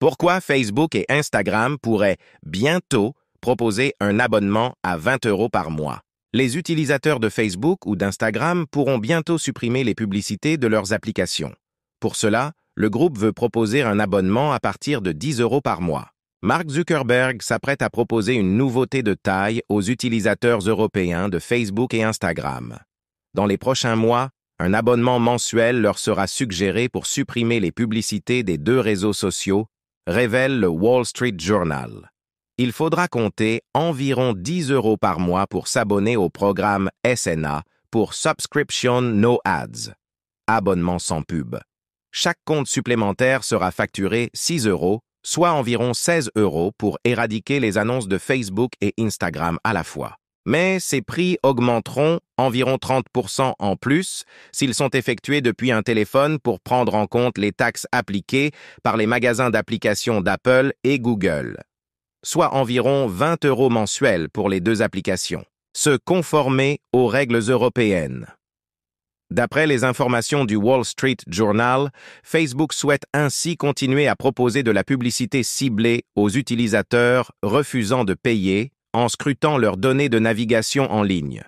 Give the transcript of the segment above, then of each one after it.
pourquoi Facebook et Instagram pourraient bientôt proposer un abonnement à 20 euros par mois. Les utilisateurs de Facebook ou d'Instagram pourront bientôt supprimer les publicités de leurs applications. Pour cela, le groupe veut proposer un abonnement à partir de 10 euros par mois. Mark Zuckerberg s'apprête à proposer une nouveauté de taille aux utilisateurs européens de Facebook et Instagram. Dans les prochains mois, un abonnement mensuel leur sera suggéré pour supprimer les publicités des deux réseaux sociaux révèle le Wall Street Journal. Il faudra compter environ 10 euros par mois pour s'abonner au programme SNA pour Subscription No Ads, abonnement sans pub. Chaque compte supplémentaire sera facturé 6 euros, soit environ 16 euros pour éradiquer les annonces de Facebook et Instagram à la fois mais ces prix augmenteront environ 30% en plus s'ils sont effectués depuis un téléphone pour prendre en compte les taxes appliquées par les magasins d'applications d'Apple et Google, soit environ 20 euros mensuels pour les deux applications, se conformer aux règles européennes. D'après les informations du Wall Street Journal, Facebook souhaite ainsi continuer à proposer de la publicité ciblée aux utilisateurs refusant de payer en scrutant leurs données de navigation en ligne.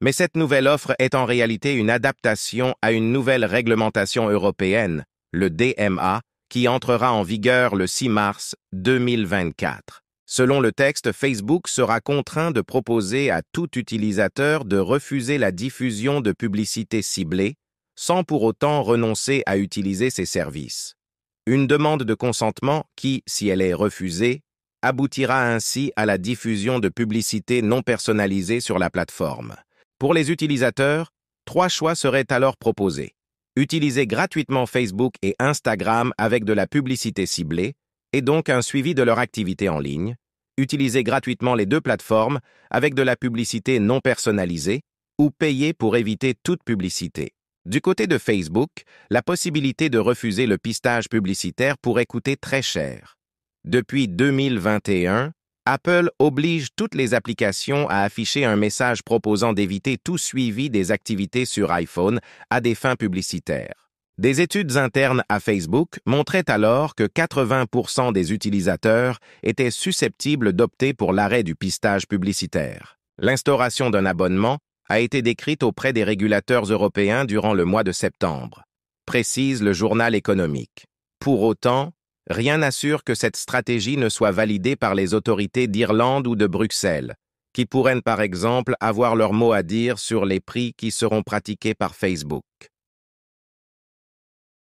Mais cette nouvelle offre est en réalité une adaptation à une nouvelle réglementation européenne, le DMA, qui entrera en vigueur le 6 mars 2024. Selon le texte, Facebook sera contraint de proposer à tout utilisateur de refuser la diffusion de publicités ciblées, sans pour autant renoncer à utiliser ses services. Une demande de consentement qui, si elle est refusée, aboutira ainsi à la diffusion de publicités non personnalisées sur la plateforme. Pour les utilisateurs, trois choix seraient alors proposés. Utiliser gratuitement Facebook et Instagram avec de la publicité ciblée, et donc un suivi de leur activité en ligne. Utiliser gratuitement les deux plateformes avec de la publicité non personnalisée, ou payer pour éviter toute publicité. Du côté de Facebook, la possibilité de refuser le pistage publicitaire pourrait coûter très cher. Depuis 2021, Apple oblige toutes les applications à afficher un message proposant d'éviter tout suivi des activités sur iPhone à des fins publicitaires. Des études internes à Facebook montraient alors que 80% des utilisateurs étaient susceptibles d'opter pour l'arrêt du pistage publicitaire. L'instauration d'un abonnement a été décrite auprès des régulateurs européens durant le mois de septembre, précise le journal économique. Pour autant, rien n'assure que cette stratégie ne soit validée par les autorités d'Irlande ou de Bruxelles, qui pourraient par exemple avoir leur mot à dire sur les prix qui seront pratiqués par Facebook.